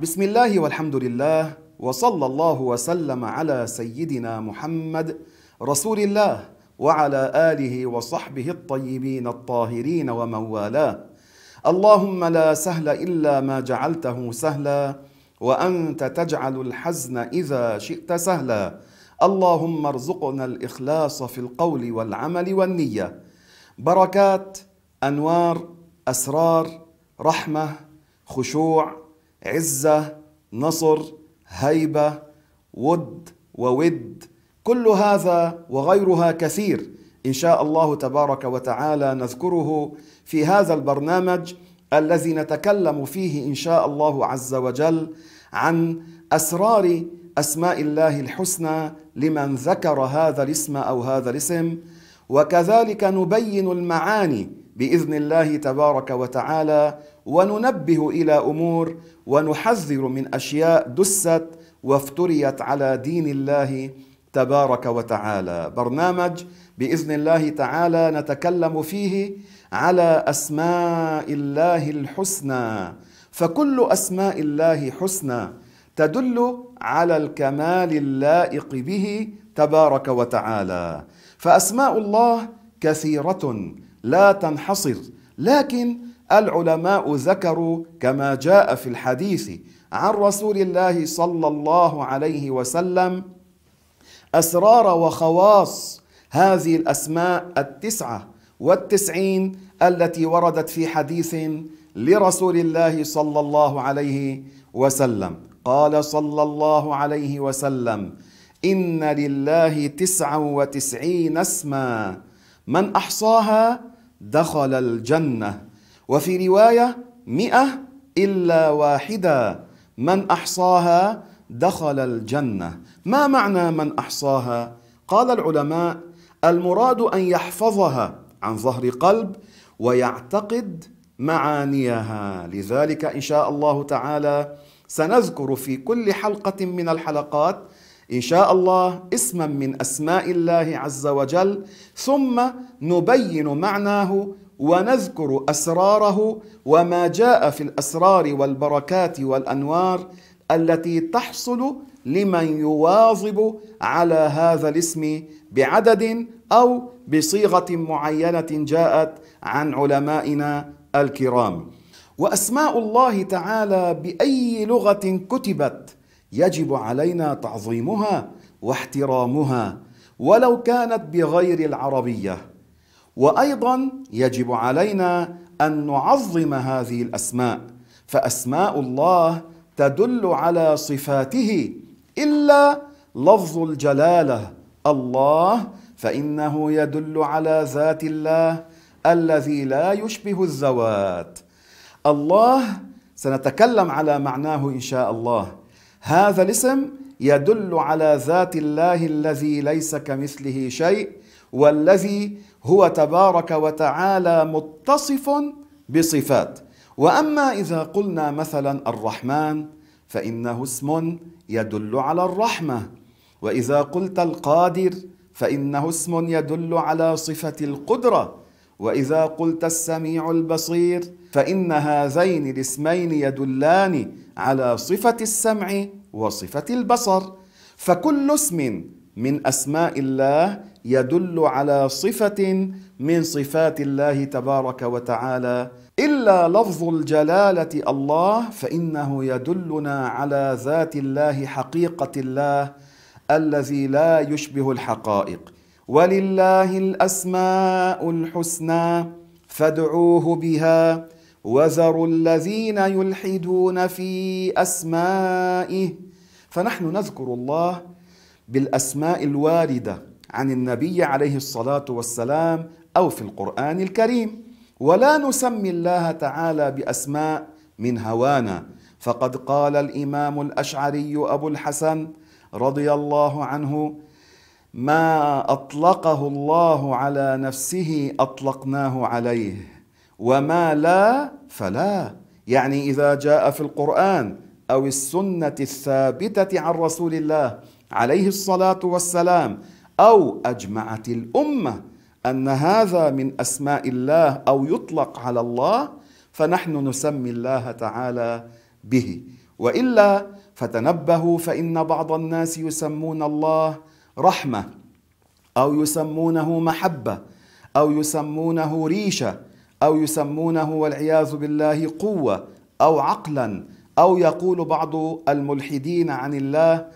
بسم الله والحمد لله وصلى الله وسلم على سيدنا محمد رسول الله وعلى اله وصحبه الطيبين الطاهرين ومن والاه اللهم لا سهل الا ما جعلته سهلا وانت تجعل الحزن اذا شئت سهلا اللهم ارزقنا الاخلاص في القول والعمل والنيه بركات انوار اسرار رحمه خشوع عزة نصر هيبة ود وود كل هذا وغيرها كثير إن شاء الله تبارك وتعالى نذكره في هذا البرنامج الذي نتكلم فيه إن شاء الله عز وجل عن أسرار أسماء الله الحسنى لمن ذكر هذا الاسم أو هذا الاسم وكذلك نبين المعاني باذن الله تبارك وتعالى وننبه الى امور ونحذر من اشياء دست وافتريت على دين الله تبارك وتعالى برنامج باذن الله تعالى نتكلم فيه على اسماء الله الحسنى فكل اسماء الله حسنى تدل على الكمال اللائق به تبارك وتعالى فاسماء الله كثيره لا تنحصر لكن العلماء ذكروا كما جاء في الحديث عن رسول الله صلى الله عليه وسلم أسرار وخواص هذه الأسماء التسعة والتسعين التي وردت في حديث لرسول الله صلى الله عليه وسلم قال صلى الله عليه وسلم إن لله تسعة وتسعين اسما من أحصاها دخل الجنة وفي رواية مئة إلا واحدة من أحصاها دخل الجنة ما معنى من أحصاها؟ قال العلماء المراد أن يحفظها عن ظهر قلب ويعتقد معانيها لذلك إن شاء الله تعالى سنذكر في كل حلقة من الحلقات إن شاء الله اسما من أسماء الله عز وجل ثم نبين معناه ونذكر أسراره وما جاء في الأسرار والبركات والأنوار التي تحصل لمن يواظب على هذا الاسم بعدد أو بصيغة معينة جاءت عن علمائنا الكرام وأسماء الله تعالى بأي لغة كتبت يجب علينا تعظيمها واحترامها ولو كانت بغير العربيه وايضا يجب علينا ان نعظم هذه الاسماء فاسماء الله تدل على صفاته الا لفظ الجلاله الله فانه يدل على ذات الله الذي لا يشبه الذوات الله سنتكلم على معناه ان شاء الله هذا الاسم يدل على ذات الله الذي ليس كمثله شيء والذي هو تبارك وتعالى متصف بصفات واما اذا قلنا مثلا الرحمن فانه اسم يدل على الرحمه واذا قلت القادر فانه اسم يدل على صفه القدره واذا قلت السميع البصير فان هذين الاسمين يدلان على صفة السمع وصفة البصر فكل اسم من أسماء الله يدل على صفة من صفات الله تبارك وتعالى إلا لفظ الجلالة الله فإنه يدلنا على ذات الله حقيقة الله الذي لا يشبه الحقائق ولله الأسماء الحسنى فادعوه بها وذروا الذين يلحدون في اسمائه فنحن نذكر الله بالاسماء الوارده عن النبي عليه الصلاه والسلام او في القران الكريم ولا نسمي الله تعالى باسماء من هوانا فقد قال الامام الاشعري ابو الحسن رضي الله عنه ما اطلقه الله على نفسه اطلقناه عليه وما لا فلا يعني اذا جاء في القران او السنه الثابته عن رسول الله عليه الصلاه والسلام او اجمعت الامه ان هذا من اسماء الله او يطلق على الله فنحن نسمي الله تعالى به والا فتنبهوا فان بعض الناس يسمون الله رحمه او يسمونه محبه او يسمونه ريشه أو يسمونه والعياذ بالله قوة أو عقلا أو يقول بعض الملحدين عن الله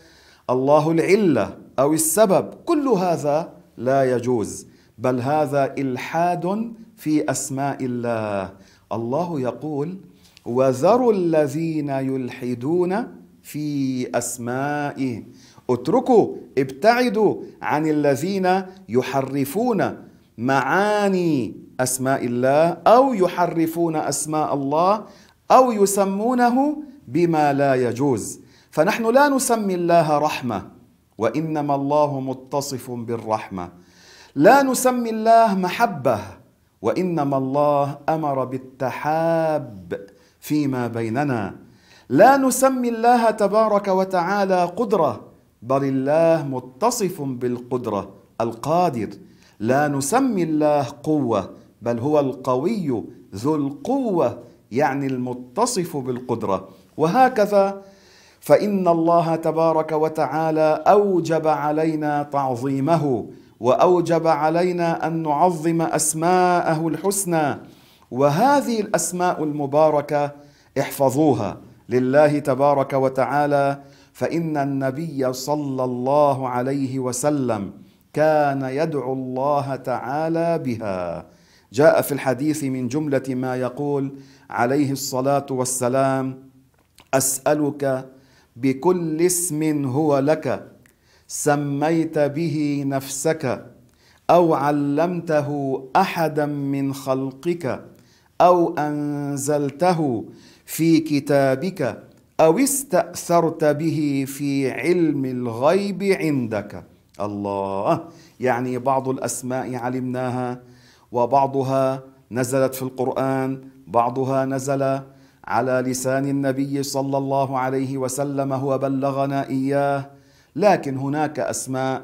الله العلة أو السبب كل هذا لا يجوز بل هذا إلحاد في أسماء الله الله يقول وذروا الذين يلحدون في أسمائه اتركوا ابتعدوا عن الذين يحرفون معاني أسماء الله أو يحرفون أسماء الله أو يسمونه بما لا يجوز فنحن لا نسمي الله رحمة وإنما الله متصف بالرحمة لا نسمي الله محبة وإنما الله أمر بالتحاب فيما بيننا لا نسمي الله تبارك وتعالى قدرة بل الله متصف بالقدرة القادر لا نسمي الله قوة بل هو القوي ذو القوه يعني المتصف بالقدره وهكذا فان الله تبارك وتعالى اوجب علينا تعظيمه واوجب علينا ان نعظم اسماءه الحسنى وهذه الاسماء المباركه احفظوها لله تبارك وتعالى فان النبي صلى الله عليه وسلم كان يدعو الله تعالى بها جاء في الحديث من جمله ما يقول عليه الصلاه والسلام اسالك بكل اسم هو لك سميت به نفسك او علمته احدا من خلقك او انزلته في كتابك او استاثرت به في علم الغيب عندك الله يعني بعض الاسماء علمناها وبعضها نزلت في القرآن بعضها نزل على لسان النبي صلى الله عليه وسلم هو بلغنا إياه لكن هناك أسماء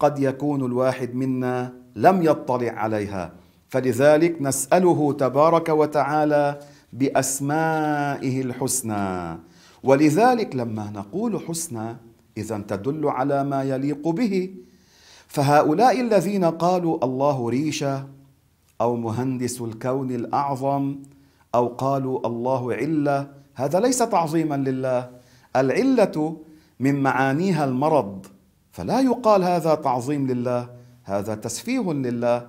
قد يكون الواحد منا لم يطلع عليها فلذلك نسأله تبارك وتعالى بأسمائه الحسنى ولذلك لما نقول حسنى إذا تدل على ما يليق به فهؤلاء الذين قالوا الله ريشة أو مهندس الكون الأعظم أو قالوا الله علة هذا ليس تعظيما لله العلة من معانيها المرض فلا يقال هذا تعظيم لله هذا تسفيه لله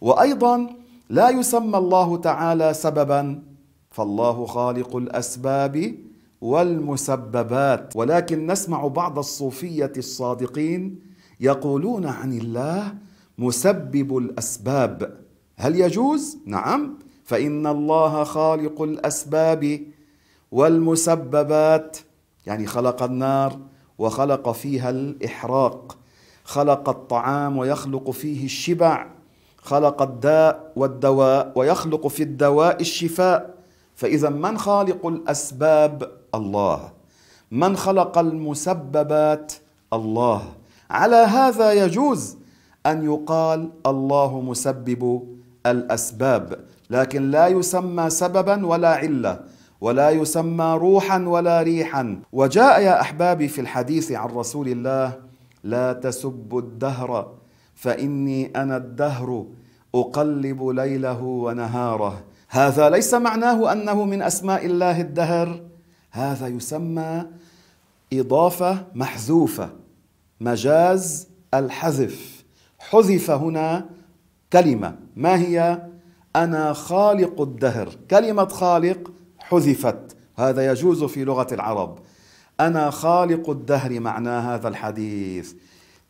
وأيضا لا يسمى الله تعالى سببا فالله خالق الأسباب والمسببات ولكن نسمع بعض الصوفية الصادقين يقولون عن الله مسبب الأسباب هل يجوز؟ نعم فإن الله خالق الأسباب والمسببات يعني خلق النار وخلق فيها الإحراق خلق الطعام ويخلق فيه الشبع خلق الداء والدواء ويخلق في الدواء الشفاء فإذا من خالق الأسباب الله من خلق المسببات الله على هذا يجوز أن يقال الله مسبب الأسباب لكن لا يسمى سببا ولا علة ولا يسمى روحا ولا ريحا وجاء يا أحبابي في الحديث عن رسول الله لا تسبوا الدهر فإني أنا الدهر أقلب ليله ونهاره هذا ليس معناه أنه من أسماء الله الدهر هذا يسمى إضافة محذوفة مجاز الحذف حذف هنا كلمة ما هي أنا خالق الدهر كلمة خالق حذفت هذا يجوز في لغة العرب أنا خالق الدهر معنى هذا الحديث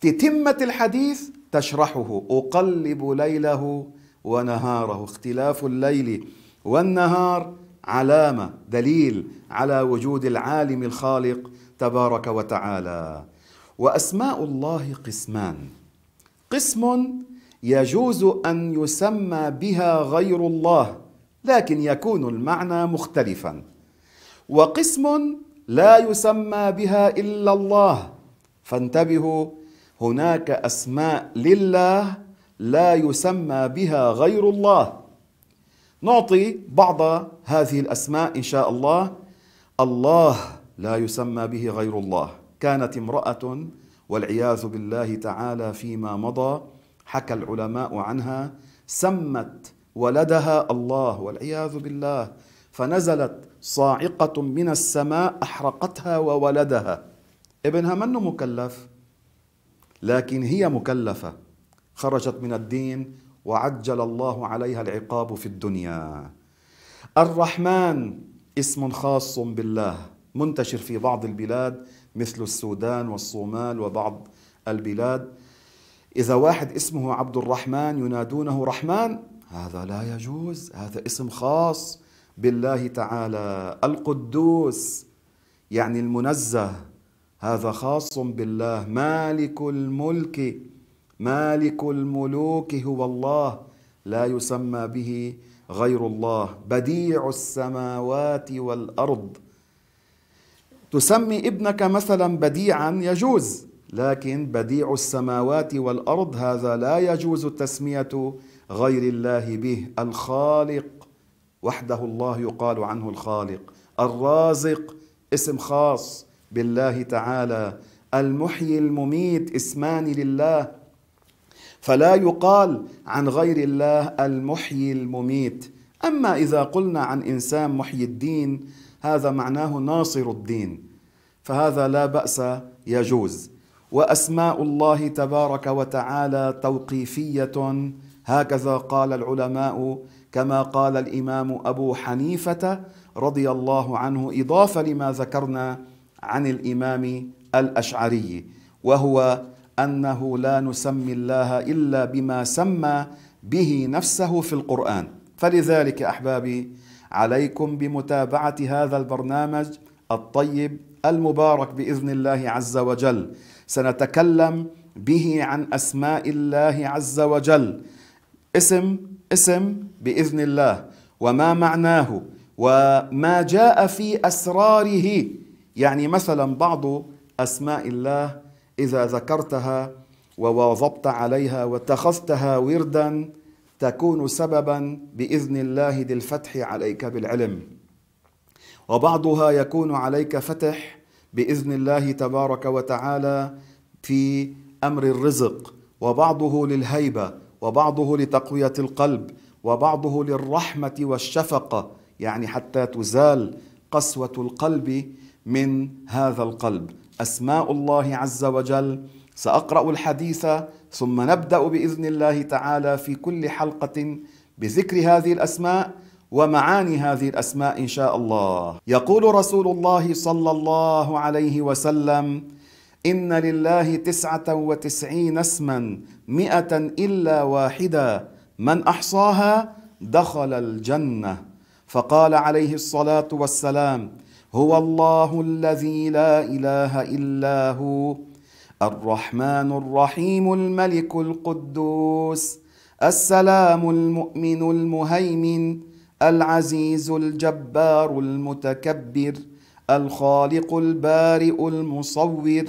تتمة الحديث تشرحه أقلب ليله ونهاره اختلاف الليل والنهار علامة دليل على وجود العالم الخالق تبارك وتعالى وأسماء الله قسمان قسم يجوز أن يسمى بها غير الله لكن يكون المعنى مختلفا وقسم لا يسمى بها إلا الله فانتبهوا هناك أسماء لله لا يسمى بها غير الله نعطي بعض هذه الأسماء إن شاء الله الله لا يسمى به غير الله كانت امرأة والعياذ بالله تعالى فيما مضى حكى العلماء عنها سمت ولدها الله والعياذ بالله فنزلت صاعقة من السماء أحرقتها وولدها ابنها منه مكلف لكن هي مكلفة خرجت من الدين وعجل الله عليها العقاب في الدنيا الرحمن اسم خاص بالله منتشر في بعض البلاد مثل السودان والصومال وبعض البلاد إذا واحد اسمه عبد الرحمن ينادونه رحمن هذا لا يجوز هذا اسم خاص بالله تعالى القدوس يعني المنزه هذا خاص بالله مالك الملك مالك الملوك هو الله لا يسمى به غير الله بديع السماوات والارض تسمي ابنك مثلا بديعا يجوز لكن بديع السماوات والارض هذا لا يجوز التسميه غير الله به الخالق وحده الله يقال عنه الخالق الرازق اسم خاص بالله تعالى المحيي المميت اسمان لله فلا يقال عن غير الله المحيي المميت اما اذا قلنا عن انسان محيي الدين هذا معناه ناصر الدين فهذا لا باس يجوز واسماء الله تبارك وتعالى توقيفيه هكذا قال العلماء كما قال الامام ابو حنيفه رضي الله عنه اضافه لما ذكرنا عن الامام الاشعري وهو انه لا نسمي الله الا بما سمى به نفسه في القران فلذلك احبابي عليكم بمتابعه هذا البرنامج الطيب المبارك باذن الله عز وجل سنتكلم به عن اسماء الله عز وجل اسم اسم باذن الله وما معناه وما جاء في اسراره يعني مثلا بعض اسماء الله اذا ذكرتها وواظبت عليها واتخذتها وردا تكون سببا باذن الله للفتح عليك بالعلم وبعضها يكون عليك فتح باذن الله تبارك وتعالى في امر الرزق وبعضه للهيبه وبعضه لتقويه القلب وبعضه للرحمه والشفقه يعني حتى تزال قسوه القلب من هذا القلب اسماء الله عز وجل ساقرا الحديث ثم نبدا باذن الله تعالى في كل حلقه بذكر هذه الاسماء ومعاني هذه الاسماء ان شاء الله يقول رسول الله صلى الله عليه وسلم ان لله تسعه وتسعين اسما مئه الا واحده من احصاها دخل الجنه فقال عليه الصلاه والسلام هو الله الذي لا اله الا هو الرحمن الرحيم الملك القدوس السلام المؤمن المهيمن العزيز الجبار المتكبر الخالق البارئ المصور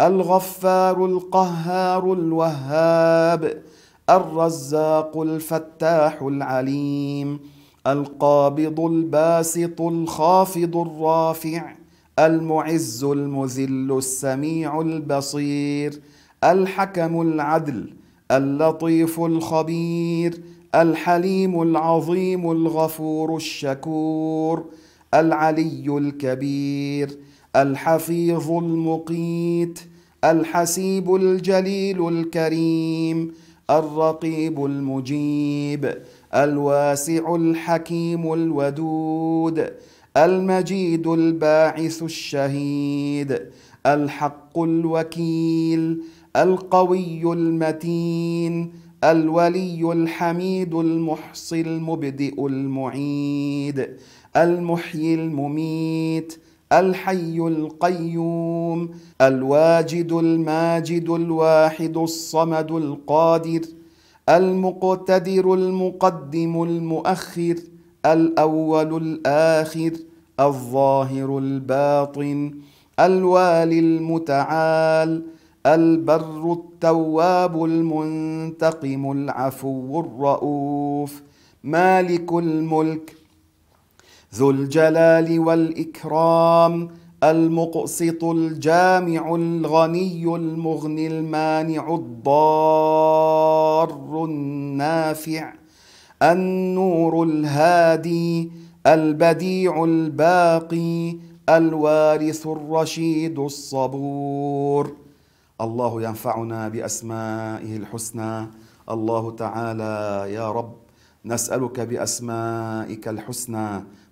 الغفار القهار الوهاب الرزاق الفتاح العليم القابض الباسط الخافض الرافع المعز المذل السميع البصير الحكم العدل اللطيف الخبير الحليم العظيم الغفور الشكور العلي الكبير الحفيظ المقيت الحسيب الجليل الكريم الرقيب المجيب الواسع الحكيم الودود المجيد الباعث الشهيد الحق الوكيل القوي المتين الولي الحميد المحصي المبدئ المعيد المحيي المميت الحي القيوم الواجد الماجد الواحد الصمد القادر المقتدر المقدم المؤخر الاول الاخر الظاهر الباطن الوالي المتعال البر التواب المنتقم العفو الرؤوف مالك الملك ذو الجلال والاكرام المقسط الجامع الغني المغني المانع الضار النافع النور الهادي البديع الباقي الوارث الرشيد الصبور الله ينفعنا باسمائه الحسنى الله تعالى يا رب نسالك باسمائك الحسنى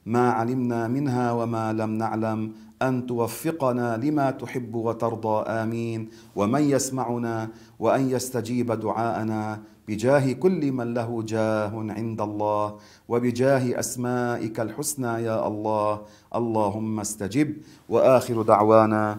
ما علمنا منها وما لم نعلم ان توفقنا لما تحب وترضى امين ومن يسمعنا وان يستجيب دعاءنا بجاه كل من له جاه عند الله وبجاه اسمائك الحسنى يا الله اللهم استجب واخر دعوانا